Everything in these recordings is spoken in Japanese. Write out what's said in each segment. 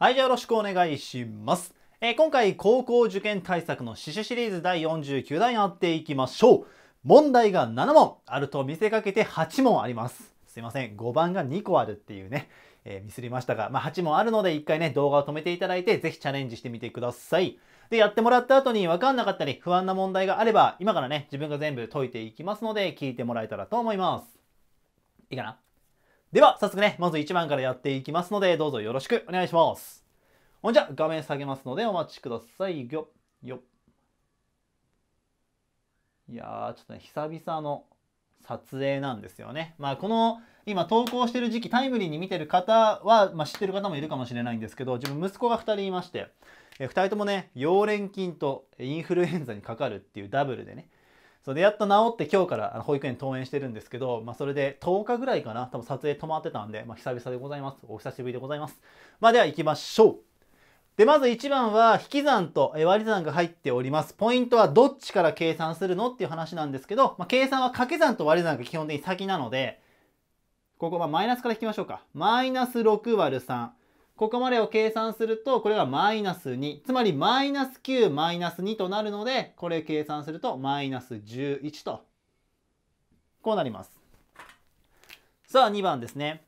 はい、じゃあよろしくお願いします。えー、今回、高校受験対策の趣旨シリーズ第49弾やっていきましょう。問題が7問あると見せかけて8問あります。すいません、5番が2個あるっていうね、えー、ミスりましたが、まあ、8問あるので1回ね、動画を止めていただいて、ぜひチャレンジしてみてください。で、やってもらった後に分かんなかったり、不安な問題があれば、今からね、自分が全部解いていきますので、聞いてもらえたらと思います。いいかなでは、早速ね、まず1番からやっていきますので、どうぞよろしくお願いします。ほんじゃ、画面下げますのでお待ちください。よよいやー、ちょっとね、久々の撮影なんですよね。まあ、この、今投稿してる時期、タイムリーに見てる方は、まあ、知ってる方もいるかもしれないんですけど、自分息子が2人いまして、え2人ともね、溶連菌とインフルエンザにかかるっていうダブルでね、そうでやっと治って今日から保育園登園してるんですけど、まあ、それで10日ぐらいかな多分撮影止まってたんで、まあ、久々でございますお久しぶりでございますまあでは行きましょうでまず1番は引き算と割り算が入っておりますポイントはどっちから計算するのっていう話なんですけど、まあ、計算は掛け算と割り算が基本的に先なのでここはマイナスから引きましょうかマイナス6割る3ここまでを計算すると、これはマイナス2。つまり、マイナス9、マイナス2となるので、これ計算すると、マイナス11と、こうなります。さあ、2番ですね。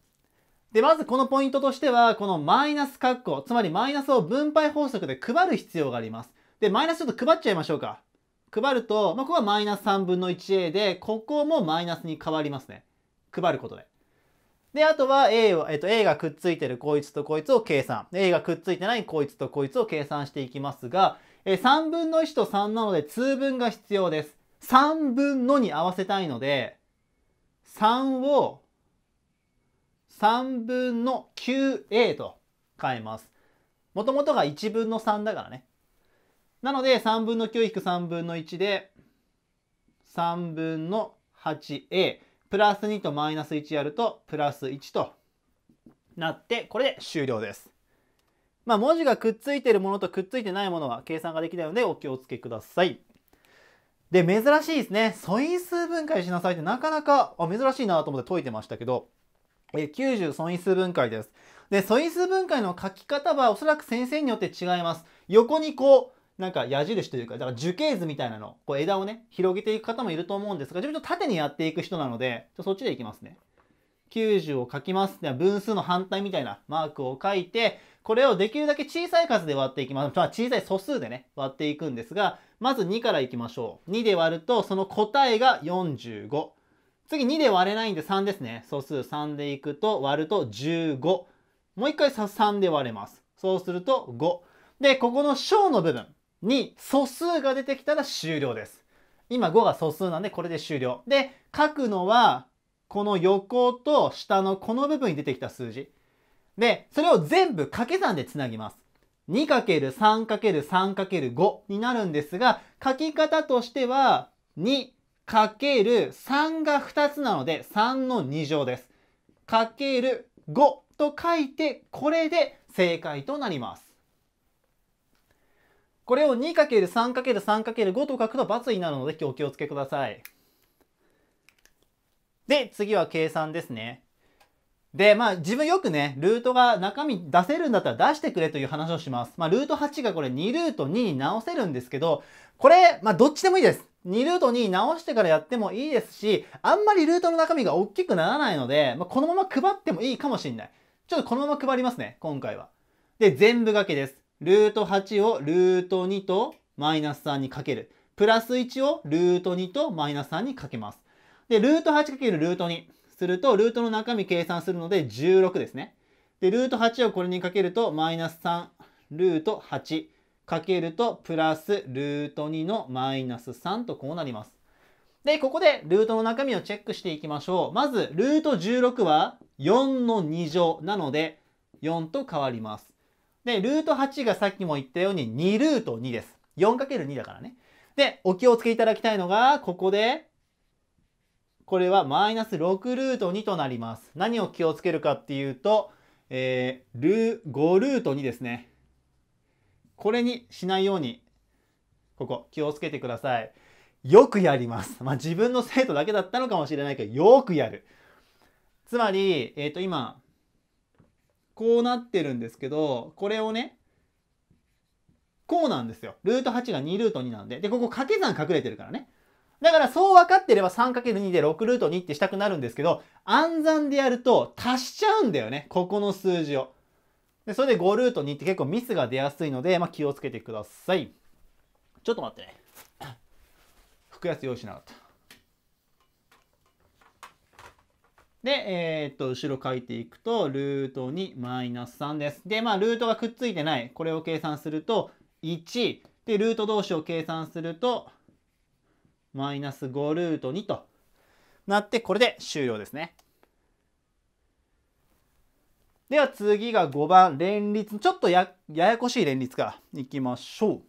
で、まずこのポイントとしては、このマイナス括弧、つまりマイナスを分配法則で配る必要があります。で、マイナスちょっと配っちゃいましょうか。配ると、まあ、ここはマイナス3分の 1a で、ここもマイナスに変わりますね。配ることで。で、あとは A を、えっと、A がくっついてるこいつとこいつを計算。A がくっついてないこいつとこいつを計算していきますが、え3分の1と3なので通分が必要です。3分のに合わせたいので、3を3分の 9A と変えます。もともとが1分の3だからね。なので、3分の9引く3分の1で、3分の 8A。プラス2とマイナス1やるとプラス1となってこれで終了です。まあ、文字がくっついてるものとくっついてないものは計算ができないのでお気をつけください。で、珍しいですね。素因数分解しなさいってなかなかあ珍しいなと思って解いてましたけど、え90素因数分解です。で、素因数分解の書き方はおそらく先生によって違います。横にこう、なんか矢印というか、だから樹形図みたいなの、こう枝をね、広げていく方もいると思うんですが、自分と縦にやっていく人なので、ちょそっちでいきますね。90を書きます。では分数の反対みたいなマークを書いて、これをできるだけ小さい数で割っていきます。まあ、小さい素数でね、割っていくんですが、まず2からいきましょう。2で割ると、その答えが45。次2で割れないんで3ですね。素数3でいくと割ると15。もう一回3で割れます。そうすると5。で、ここの小の部分。に素数が出てきたら終了です。今5が素数なんでこれで終了。で、書くのはこの横と下のこの部分に出てきた数字。で、それを全部掛け算でつなぎます。2×3×3×5 になるんですが、書き方としては 2×3 が2つなので3の2乗です。×5 と書いて、これで正解となります。これを 2×3×3×5 と書くと×になるので、お気をつけください。で、次は計算ですね。で、まあ自分よくね、ルートが中身出せるんだったら出してくれという話をします。まあルート8がこれ2ルート2に直せるんですけど、これ、まあどっちでもいいです。2ルート2に直してからやってもいいですし、あんまりルートの中身が大きくならないので、まあ、このまま配ってもいいかもしんない。ちょっとこのまま配りますね、今回は。で、全部掛けです。ルート8をルート2とマイナス3にかける。プラス1をルート2とマイナス3にかけます。で、ルート8るルート2すると、ルートの中身計算するので16ですね。で、ルート8をこれにかけると、マイナス3ルート8かけると、プラスルート2のマイナス3とこうなります。で、ここでルートの中身をチェックしていきましょう。まず、ルート16は4の2乗なので、4と変わります。で、ルート8がさっきも言ったように2ルート2です。4×2 だからね。で、お気をつけいただきたいのが、ここで、これはマイナス6ルート2となります。何を気をつけるかっていうと、えー、ル5ルート2ですね。これにしないように、ここ気をつけてください。よくやります。まあ自分の生徒だけだったのかもしれないけど、よくやる。つまり、えっ、ー、と今、こうなってるんですけど、これをね、こうなんですよ。ルート8が2ルート2なんで。で、ここ掛け算隠れてるからね。だからそう分かってれば 3×2 で6ルート2ってしたくなるんですけど、暗算でやると足しちゃうんだよね。ここの数字を。で、それで5ルート2って結構ミスが出やすいので、まあ、気をつけてください。ちょっと待ってね。服安用意しなかった。で、えー、っと、後ろ書いていくと、ルート2マイナス3です。で、まあ、ルートがくっついてない。これを計算すると、1。で、ルート同士を計算すると、マイナス5ルート2となって、これで終了ですね。では次が5番、連立。ちょっとややこしい連立からいきましょう。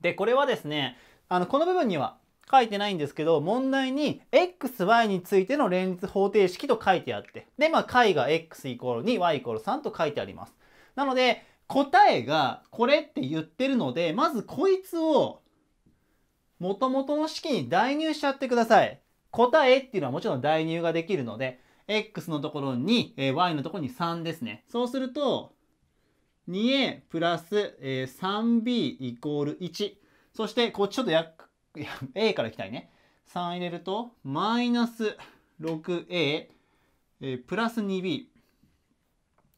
で、これはですね、あの、この部分には書いてないんですけど、問題に xy についての連立方程式と書いてあって、で、まあ、解が x イコール2、y イコール3と書いてあります。なので、答えがこれって言ってるので、まずこいつを元々の式に代入しちゃってください。答えっていうのはもちろん代入ができるので、x のところに、えー、y のところに3ですね。そうすると、2a プラス、え 3b イコール1。そして、こっちちょっと約いや、A からいきたいね。3入れると、マイナス 6A、えー、プラス 2B、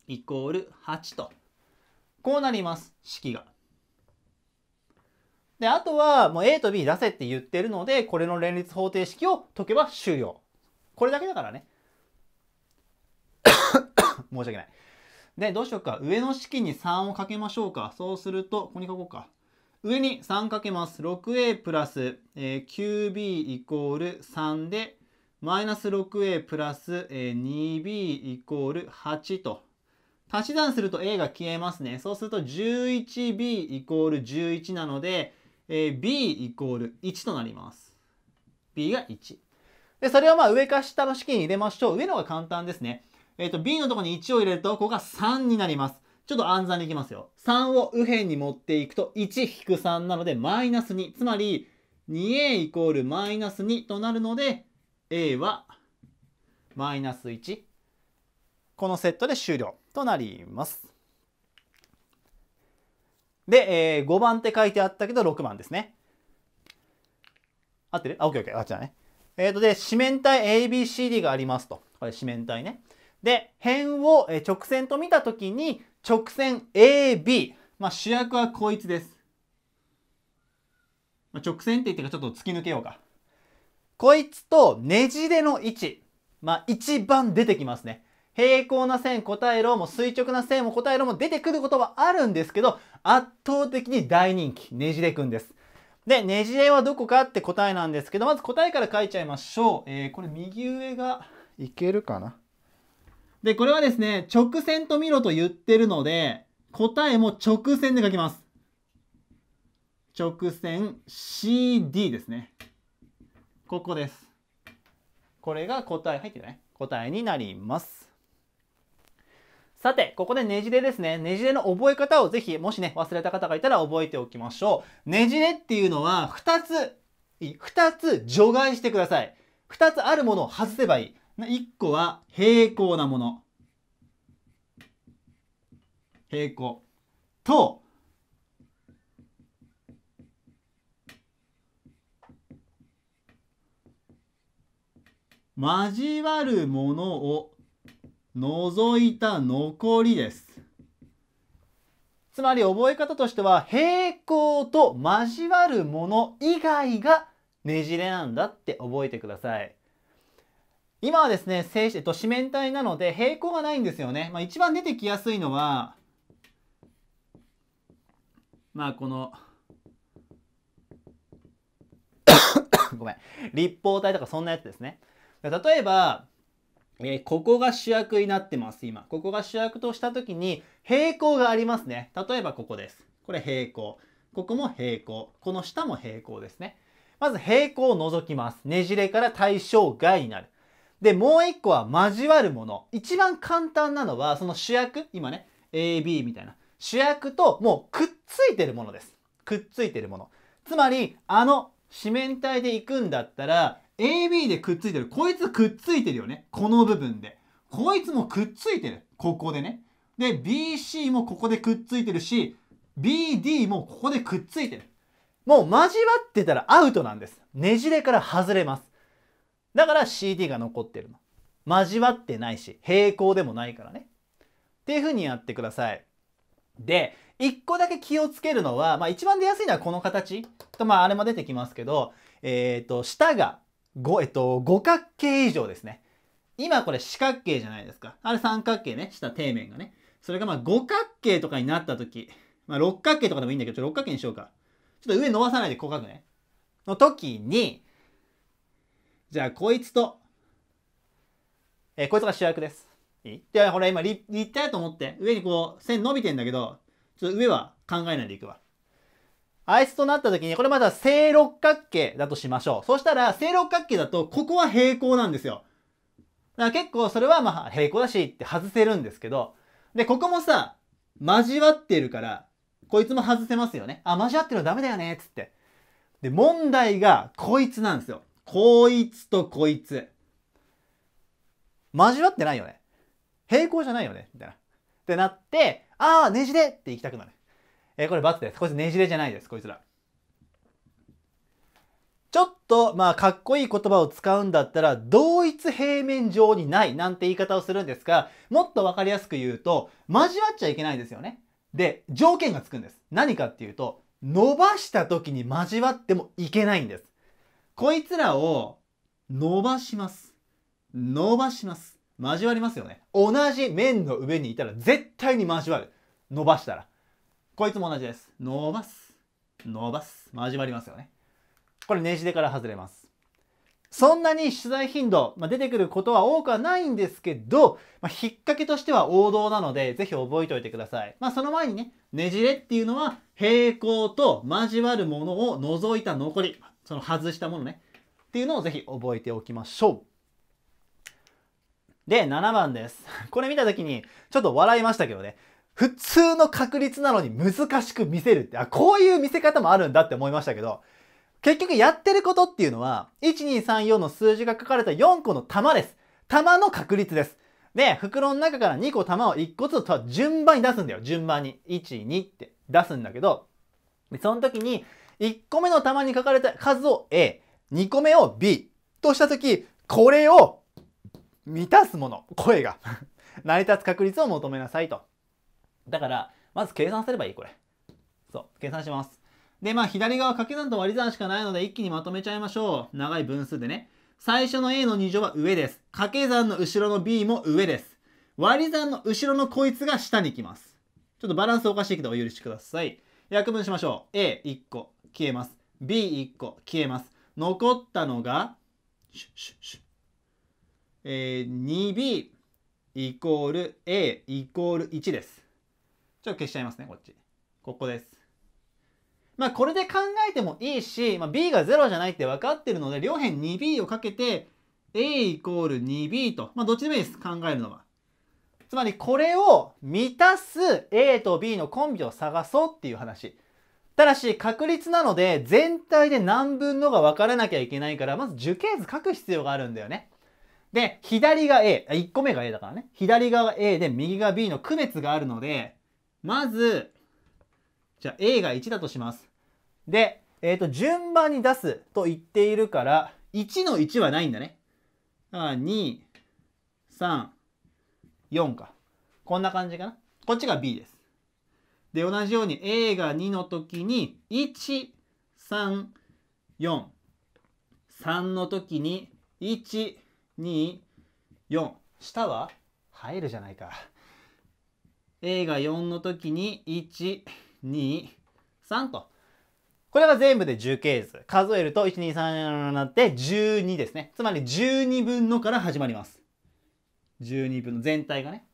イコール8と。こうなります、式が。で、あとは、もう A と B 出せって言ってるので、これの連立方程式を解けば終了。これだけだからね。申し訳ない。で、どうしようか。上の式に3をかけましょうか。そうすると、ここに書こうか。上に3かけます。6a プラス、え 9b イコール3で、マイナス 6a プラス、え 2b イコール8と。足し算すると a が消えますね。そうすると 11b イコール11なので、え b イコール1となります。b が1。で、それをまあ上か下の式に入れましょう。上の方が簡単ですね。えっ、ー、と、b のところに1を入れると、ここが3になります。ちょっと暗算でいきますよ。3を右辺に持っていくと1引く3なのでマイナス2。つまり 2a イコールマイナス2となるので a はマイナス1。このセットで終了となります。で、えー、5番って書いてあったけど6番ですね。合ってるあ、OKOK。あ、ちだね。えっ、ー、と、で、四面体 ABCD がありますと。これ四面体ね。で、辺を直線と見たときに、直線 AB、まあ、主役はこいつです。まあ、直線って言ってかちょっと突き抜けようか。こいつとねじれの位置、まあ、一番出てきますね。平行な線答えろも垂直な線も答えろも出てくることはあるんですけど、圧倒的に大人気、ねじれくんです。で、ねじれはどこかって答えなんですけど、まず答えから書いちゃいましょう。えー、これ右上がいけるかなで、これはですね、直線と見ろと言ってるので、答えも直線で書きます。直線 CD ですね。ここです。これが答え、入ってない答えになります。さて、ここでねじれですね。ねじれの覚え方をぜひ、もしね、忘れた方がいたら覚えておきましょう。ねじれっていうのは、二つ、二つ除外してください。二つあるものを外せばいい。1個は平行なもの平行と交わるものを除いた残りです。つまり覚え方としては平行と交わるもの以外がねじれなんだって覚えてください。今はですね、正、えっと、四面体なので平行がないんですよね。まあ、一番出てきやすいのは、まあこの ごめん。立方体とかそんなやつですね。例えば、えー、ここが主役になってます、今。ここが主役とした時に、平行がありますね。例えばここです。これ平行。ここも平行。この下も平行ですね。まず平行を除きます。ねじれから対象外になる。で、もう一個は交わるもの。一番簡単なのは、その主役、今ね、AB みたいな。主役ともうくっついてるものです。くっついてるもの。つまり、あの、四面体で行くんだったら、AB でくっついてる。こいつくっついてるよね。この部分で。こいつもくっついてる。ここでね。で、BC もここでくっついてるし、BD もここでくっついてる。もう交わってたらアウトなんです。ねじれから外れます。だから CD が残ってるの。交わってないし、平行でもないからね。っていう風にやってください。で、一個だけ気をつけるのは、まあ一番出やすいのはこの形と、まああれも出てきますけど、えっ、ー、と、下が5、えっと、五角形以上ですね。今これ四角形じゃないですか。あれ三角形ね、下底面がね。それがまあ五角形とかになった時、まあ六角形とかでもいいんだけど、ちょっと六角形にしようか。ちょっと上伸ばさないでこう書くね。の時に、じゃあこいつと、えー、こいつが主役です。いいで、ほら今立体だと思って、上にこう線伸びてんだけど、ちょっと上は考えないでいくわ。あいつとなった時に、これまずは正六角形だとしましょう。そしたら、正六角形だと、ここは平行なんですよ。だから結構それはまあ平行だしって外せるんですけど、で、ここもさ、交わってるから、こいつも外せますよね。あ、交わってるのダメだよね、つって。で、問題がこいつなんですよ。こいつとこいつ。交わってないよね。平行じゃないよね。みたいな。ってなって、ああ、ねじれって行きたくなる。えー、これ×です。こいつねじれじゃないです。こいつら。ちょっと、まあ、かっこいい言葉を使うんだったら、同一平面上にないなんて言い方をするんですが、もっとわかりやすく言うと、交わっちゃいけないんですよね。で、条件がつくんです。何かっていうと、伸ばした時に交わってもいけないんです。こいつらを伸ばします。伸ばします。交わりますよね。同じ面の上にいたら絶対に交わる。伸ばしたら。こいつも同じです。伸ばす。伸ばす。交わりますよね。これねじれから外れます。そんなに取材頻度、まあ、出てくることは多くはないんですけど、まあ、引っ掛けとしては王道なので、ぜひ覚えておいてください。まあ、その前にね、ねじれっていうのは、平行と交わるものを除いた残り。その外したものねっていうのをぜひ覚えておきましょうで7番です これ見た時にちょっと笑いましたけどね普通の確率なのに難しく見せるってあこういう見せ方もあるんだって思いましたけど結局やってることっていうのは1234の数字が書かれた4個の玉です玉の確率ですで、袋の中から2個玉を1個ずつ順番に出すんだよ。順番に。1、2って出すんだけど、その時に1個目の玉に書かれた数を A、2個目を B としたとき、これを満たすもの、声が 成り立つ確率を求めなさいと。だから、まず計算すればいい、これ。そう、計算します。で、まあ、左側掛け算と割り算しかないので、一気にまとめちゃいましょう。長い分数でね。最初の A の2乗は上です。掛け算の後ろの B も上です。割り算の後ろのこいつが下に来ます。ちょっとバランスおかしいけどお許しください。約分しましょう。A1 個、消えます B1 個消えます残ったのがえー、2B イコール A イコール1です。ちょっと消しちゃいますね、こっち。ここです。まあこれで考えてもいいし、まあ、B が0じゃないって分かってるので、両辺 2B をかけて A イコール 2B と、まあどっちでもいいです、考えるのは。つまりこれを満たす A と B のコンビを探そうっていう話。ただし、確率なので、全体で何分のが分からなきゃいけないから、まず樹形図書く必要があるんだよね。で、左が A、1個目が A だからね。左側 A で右が B の区別があるので、まず、じゃあ A が1だとします。で、えっ、ー、と、順番に出すと言っているから、1の1はないんだね。だから2、3、4か。こんな感じかな。こっちが B です。で、同じように A が2の時に、1、3、4。3の時に、1、2、4。下は入るじゃないか。A が4の時に、1、2、3と。これは全部で10図。数えると、1、2、3、になって12ですね。つまり12分のから始まります。12分の全体がね。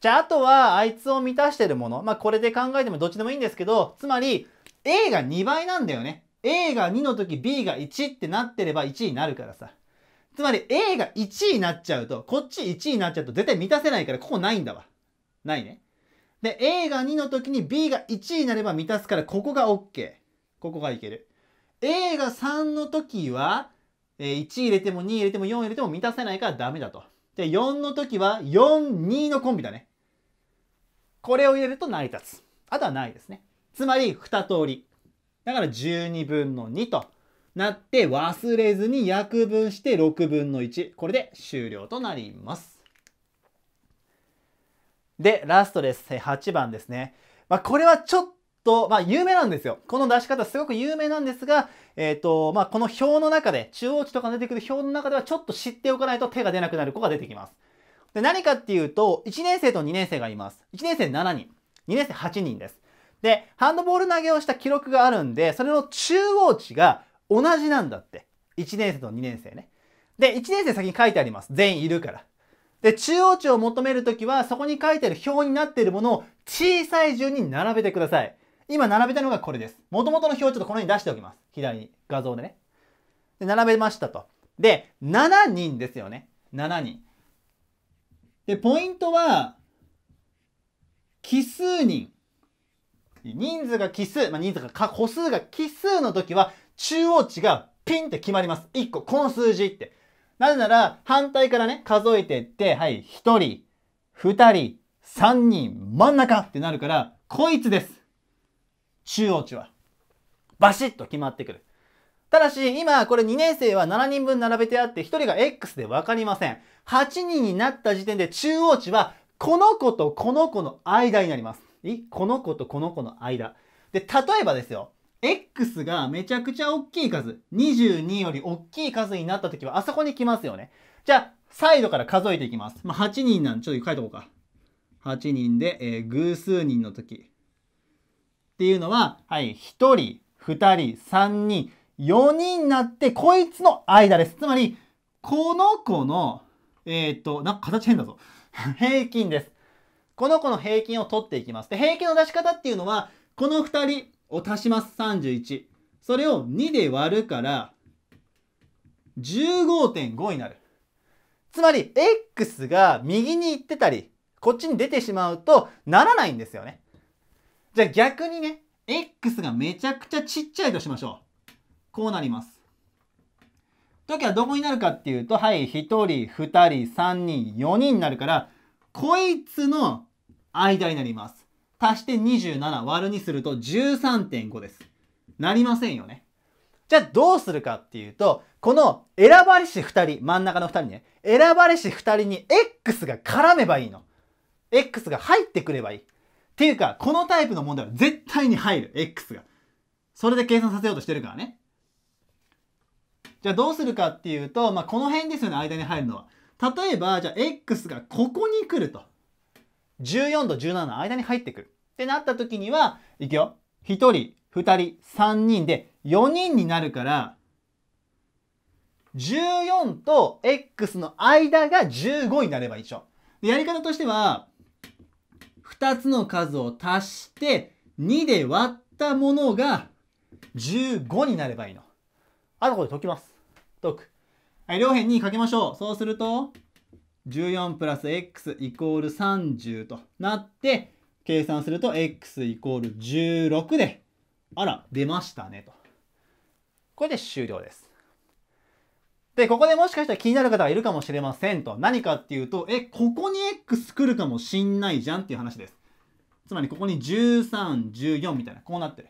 じゃあ、あとは、あいつを満たしてるもの。まあ、これで考えてもどっちでもいいんですけど、つまり、A が2倍なんだよね。A が2の時 B が1ってなってれば1になるからさ。つまり A が1になっちゃうと、こっち1になっちゃうと絶対満たせないから、ここないんだわ。ないね。で、A が2の時に B が1になれば満たすから、ここが OK。ここがいける。A が3の時は、え1入れても2入れても4入れても満たせないからダメだと。で、4の時は4、2のコンビだね。これを入れると成り立つ。あとはないですね。つまり2通り。だから12分の2となって忘れずに約分して6分の1。これで終了となります。で、ラストです。8番ですね。まあ、これはちょっと、まあ、有名なんですよ。この出し方すごく有名なんですが、えっ、ー、と、まあ、この表の中で、中央値とか出てくる表の中ではちょっと知っておかないと手が出なくなる子が出てきます。で、何かっていうと、1年生と2年生がいます。1年生7人、2年生8人です。で、ハンドボール投げをした記録があるんで、それの中央値が同じなんだって。1年生と2年生ね。で、1年生先に書いてあります。全員いるから。で、中央値を求めるときは、そこに書いてある表になっているものを小さい順に並べてください。今並べたのがこれです。元々の表をちょっとこのように出しておきます。左に。画像でね。で、並べましたと。で、7人ですよね。7人。で、ポイントは、奇数人。人数が奇数、まあ、人数が、個数が奇数の時は、中央値がピンって決まります。1個、この数字って。なぜなら、反対からね、数えてって、はい、1人、2人、3人、真ん中ってなるから、こいつです。中央値は。バシッと決まってくる。ただし、今、これ2年生は7人分並べてあって、1人が X でわかりません。8人になった時点で中央値は、この子とこの子の間になります。この子とこの子の間。で、例えばですよ。X がめちゃくちゃ大きい数、22より大きい数になった時は、あそこに来ますよね。じゃあ、サイドから数えていきます。まあ、8人なんで、ちょっと書いとこうか。8人で、えー、偶数人の時。っていうのは、はい、1人、2人、3人、4人になって、こいつの間です。つまり、この子の、えー、っと、なんか形変だぞ。平均です。この子の平均を取っていきます。で、平均の出し方っていうのは、この2人を足します。31。それを2で割るから、15.5になる。つまり、x が右に行ってたり、こっちに出てしまうと、ならないんですよね。じゃあ逆にね、x がめちゃくちゃちっちゃいとしましょう。こうなります。時はどこになるかっていうと、はい、1人、2人、3人、4人になるから、こいつの間になります。足して27割るにすると13.5です。なりませんよね。じゃあどうするかっていうと、この選ばれし2人、真ん中の2人ね、選ばれし2人に X が絡めばいいの。X が入ってくればいい。っていうか、このタイプの問題は絶対に入る、X が。それで計算させようとしてるからね。じゃあどうするかっていうと、まあ、この辺ですよね、間に入るのは。例えば、じゃあ x がここに来ると。14と17の間に入ってくる。ってなった時には、いくよ。1人、2人、3人で4人になるから、14と x の間が15になればいいでしょ。やり方としては、2つの数を足して2で割ったものが15になればいいの。あとこれ解きます。解く。はい、両辺にかけましょう。そうすると、14プラス x イコール30となって、計算すると x イコール16で、あら、出ましたねと。これで終了です。で、ここでもしかしたら気になる方がいるかもしれませんと。何かっていうと、え、ここに x 来るかもしんないじゃんっていう話です。つまりここに13、14みたいな、こうなってる。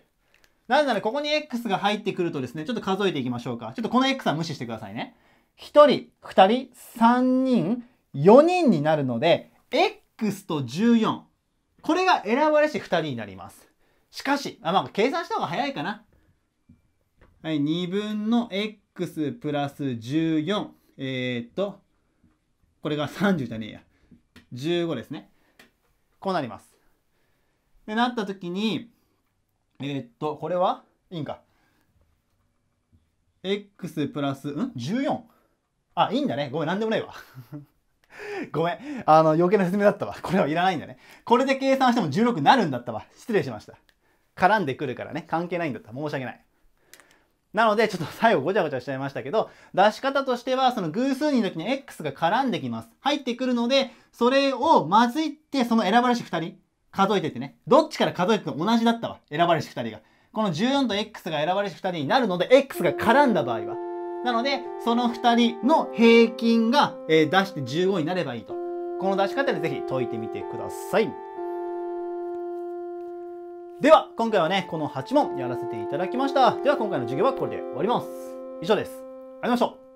なぜならここに x が入ってくるとですね、ちょっと数えていきましょうか。ちょっとこの x は無視してくださいね。1人、2人、3人、4人になるので、x と14。これが選ばれし2人になります。しかし、あまあ、計算した方が早いかな。はい、2分の x プラス14。えー、っと、これが30じゃねえや。15ですね。こうなります。でなった時に、えー、っと、これはいいんか。x プラス、ん ?14。あ、いいんだね。ごめん、なんでもないわ。ごめん。あの、余計な説明だったわ。これはいらないんだね。これで計算しても16になるんだったわ。失礼しました。絡んでくるからね、関係ないんだった。申し訳ない。なので、ちょっと最後ごちゃごちゃしちゃいましたけど、出し方としては、その偶数人の時に x が絡んできます。入ってくるので、それを混いって、その選ばれし2人、数えててね、どっちから数えても同じだったわ。選ばれし2人が。この14と X が選ばれし2人になるので、X が絡んだ場合は。なので、その2人の平均が、え出して15になればいいと。この出し方でぜひ解いてみてください。では、今回はね、この8問やらせていただきました。では、今回の授業はこれで終わります。以上です。ありがとうございました。